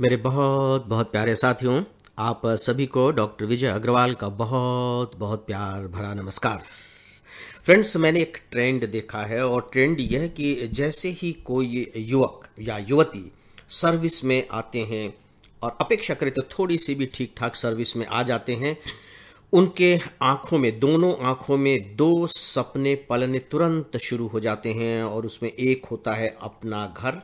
मेरे बहुत बहुत प्यारे साथियों आप सभी को डॉक्टर विजय अग्रवाल का बहुत बहुत प्यार भरा नमस्कार फ्रेंड्स मैंने एक ट्रेंड देखा है और ट्रेंड यह है कि जैसे ही कोई युवक या युवती सर्विस में आते हैं और अपेक्षा करें तो थोड़ी सी भी ठीक ठाक सर्विस में आ जाते हैं उनके आंखों में दोनों आंखों में दो सपने पलने तुरंत शुरू हो जाते हैं और उसमें एक होता है अपना घर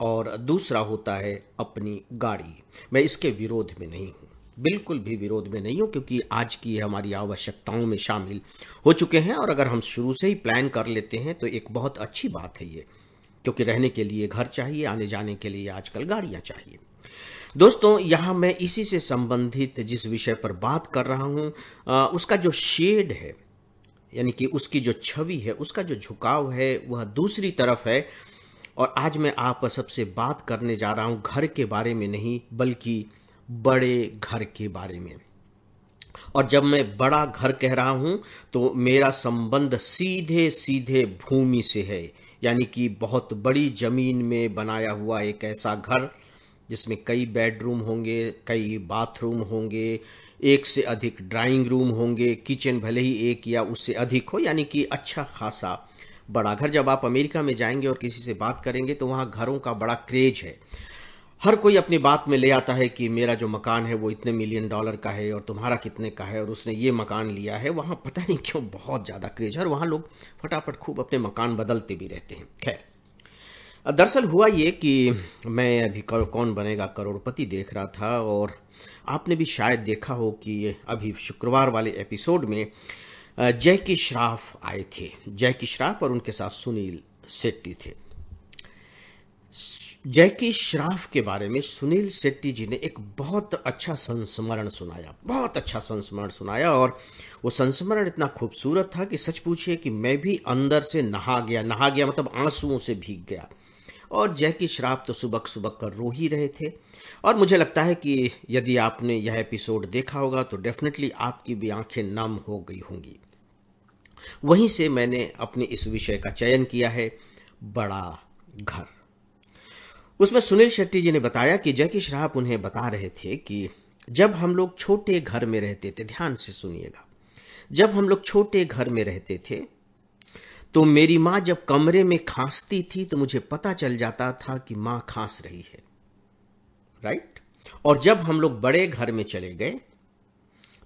और दूसरा होता है अपनी गाड़ी मैं इसके विरोध में नहीं हूँ बिल्कुल भी विरोध में नहीं हूँ क्योंकि आज की हमारी आवश्यकताओं में शामिल हो चुके हैं और अगर हम शुरू से ही प्लान कर लेते हैं तो एक बहुत अच्छी बात है ये क्योंकि रहने के लिए घर चाहिए आने जाने के लिए आजकल गाड़ियाँ चाहिए दोस्तों यहाँ मैं इसी से संबंधित जिस विषय पर बात कर रहा हूँ उसका जो शेड है यानी कि उसकी जो छवि है उसका जो झुकाव है वह दूसरी तरफ है और आज मैं आप सबसे बात करने जा रहा हूँ घर के बारे में नहीं बल्कि बड़े घर के बारे में और जब मैं बड़ा घर कह रहा हूँ तो मेरा संबंध सीधे सीधे भूमि से है यानी कि बहुत बड़ी जमीन में बनाया हुआ एक ऐसा घर जिसमें कई बेडरूम होंगे कई बाथरूम होंगे एक से अधिक ड्राइंग रूम होंगे किचन भले ही एक या उससे अधिक हो यानी कि अच्छा खासा बड़ा घर जब आप अमेरिका में जाएंगे और किसी से बात करेंगे तो वहाँ घरों का बड़ा क्रेज है हर कोई अपनी बात में ले आता है कि मेरा जो मकान है वो इतने मिलियन डॉलर का है और तुम्हारा कितने का है और उसने ये मकान लिया है वहाँ पता नहीं क्यों बहुत ज़्यादा क्रेज है और वहाँ लोग फटाफट खूब अपने मकान बदलते भी रहते हैं खैर दरअसल हुआ ये कि मैं अभी कौन बनेगा करोड़पति देख रहा था और आपने भी शायद देखा हो कि अभी शुक्रवार वाले एपिसोड में जय की श्राफ आए थे जय की श्राफ और उनके साथ सुनील सेट्टी थे जय की श्राफ के बारे में सुनील सेट्टी जी ने एक बहुत अच्छा संस्मरण सुनाया बहुत अच्छा संस्मरण सुनाया और वो संस्मरण इतना खूबसूरत था कि सच पूछिए कि मैं भी अंदर से नहा गया नहा गया मतलब आंसुओं से भीग गया और जय की श्राफ तो सुबह सुबह कर रो ही रहे थे और मुझे लगता है कि यदि आपने यह एपिसोड देखा होगा तो डेफिनेटली आपकी भी आंखें नम हो गई होंगी वहीं से मैंने अपने इस विषय का चयन किया है बड़ा घर उसमें सुनील शेट्टी जी ने बताया कि जैकी श्राफ उन्हें बता रहे थे कि जब हम लोग छोटे घर में रहते थे ध्यान से सुनिएगा जब हम लोग छोटे घर में रहते थे तो मेरी मां जब कमरे में खांसती थी तो मुझे पता चल जाता था कि मां खांस रही है राइट और जब हम लोग बड़े घर में चले गए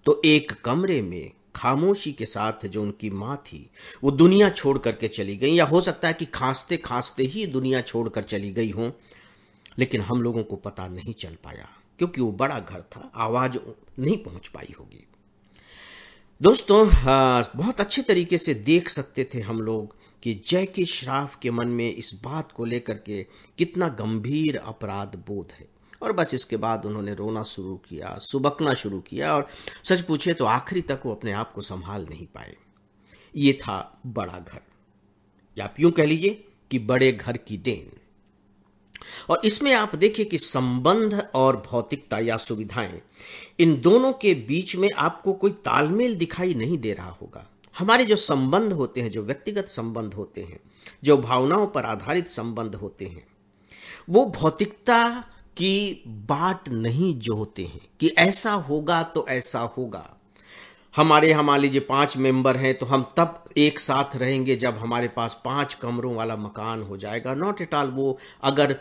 तो एक कमरे में खामोशी के साथ जो उनकी माँ थी वो दुनिया छोड़ करके चली गई या हो सकता है कि खांसते खांसते ही दुनिया छोड़कर चली गई हो लेकिन हम लोगों को पता नहीं चल पाया क्योंकि वो बड़ा घर था आवाज नहीं पहुंच पाई होगी दोस्तों बहुत अच्छे तरीके से देख सकते थे हम लोग कि जय के श्राफ के मन में इस बात को लेकर के कितना गंभीर अपराध बोध है और बस इसके बाद उन्होंने रोना शुरू किया सुबकना शुरू किया और सच पूछे तो आखिरी तक वो अपने आप को संभाल नहीं पाए ये था बड़ा घर या आप यूं कह लीजिए कि बड़े घर की देन और इसमें आप देखिए कि संबंध और भौतिकता या सुविधाएं इन दोनों के बीच में आपको कोई तालमेल दिखाई नहीं दे रहा होगा हमारे जो संबंध होते हैं जो व्यक्तिगत संबंध होते हैं जो भावनाओं पर आधारित संबंध होते हैं वो भौतिकता कि बाट नहीं जो होते हैं कि ऐसा होगा तो ऐसा होगा हमारे यहां मान लीजिए पांच मेंबर हैं तो हम तब एक साथ रहेंगे जब हमारे पास पांच कमरों वाला मकान हो जाएगा नॉट एट ऑल वो अगर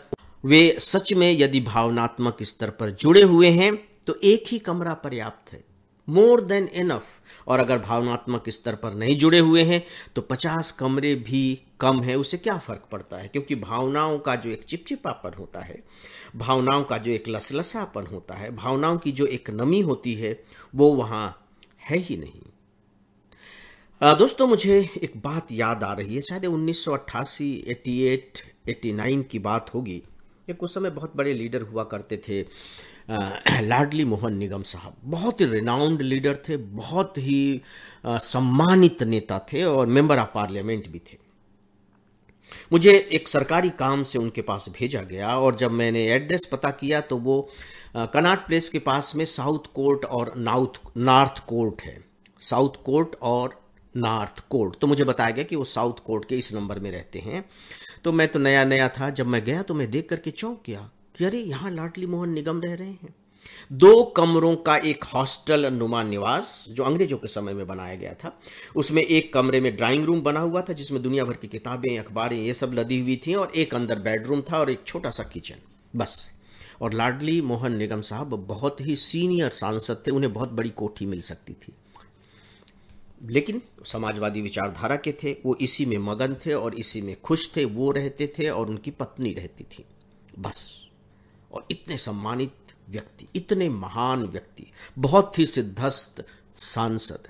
वे सच में यदि भावनात्मक स्तर पर जुड़े हुए हैं तो एक ही कमरा पर्याप्त है मोर देन इनफ और अगर भावनात्मक स्तर पर नहीं जुड़े हुए हैं तो पचास कमरे भी कम है उसे क्या फर्क पड़ता है क्योंकि भावनाओं का जो एक चिपचिपापन होता है भावनाओं का जो एक लसलसापन होता है भावनाओं की जो एक नमी होती है वो वहां है ही नहीं दोस्तों मुझे एक बात याद आ रही है शायद 1988 88 89 की बात होगी एक उस समय बहुत बड़े लीडर हुआ करते थे लाडली मोहन निगम साहब बहुत ही रिनाउंड लीडर थे बहुत ही सम्मानित नेता थे और मेंबर ऑफ पार्लियामेंट भी थे मुझे एक सरकारी काम से उनके पास भेजा गया और जब मैंने एड्रेस पता किया तो वो कनाट प्लेस के पास में साउथ कोर्ट और नाउथ नॉर्थ कोर्ट है साउथ कोर्ट और नॉर्थ कोर्ट तो मुझे बताया गया कि वो साउथ कोर्ट के इस नंबर में रहते हैं तो मैं तो नया नया था जब मैं गया तो मैं देख करके चौंक गया कि अरे यहाँ लाडली मोहन निगम रह रहे हैं दो कमरों का एक हॉस्टल नुमा निवास जो अंग्रेजों के समय में बनाया गया था उसमें एक कमरे में ड्राइंग रूम बना हुआ था जिसमें दुनिया भर की किताबें अखबारें ये सब लदी हुई थी और एक अंदर बेडरूम था और एक छोटा सा किचन बस और लाडली मोहन निगम साहब बहुत ही सीनियर सांसद थे उन्हें बहुत बड़ी कोठी मिल सकती थी लेकिन समाजवादी विचारधारा के थे वो इसी में मगन थे और इसी में खुश थे वो रहते थे और उनकी पत्नी रहती थी बस और इतने सम्मानित व्यक्ति इतने महान व्यक्ति बहुत ही सिद्धस्त सांसद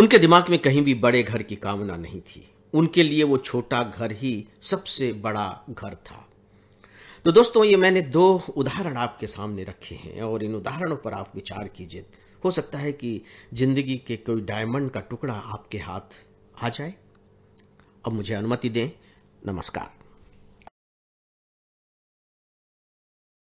उनके दिमाग में कहीं भी बड़े घर की कामना नहीं थी उनके लिए वो छोटा घर ही सबसे बड़ा घर था तो दोस्तों ये मैंने दो उदाहरण आपके सामने रखे हैं और इन उदाहरणों पर आप विचार कीजिए हो सकता है कि जिंदगी के कोई डायमंड का टुकड़ा आपके हाथ आ जाए अब मुझे अनुमति दें नमस्कार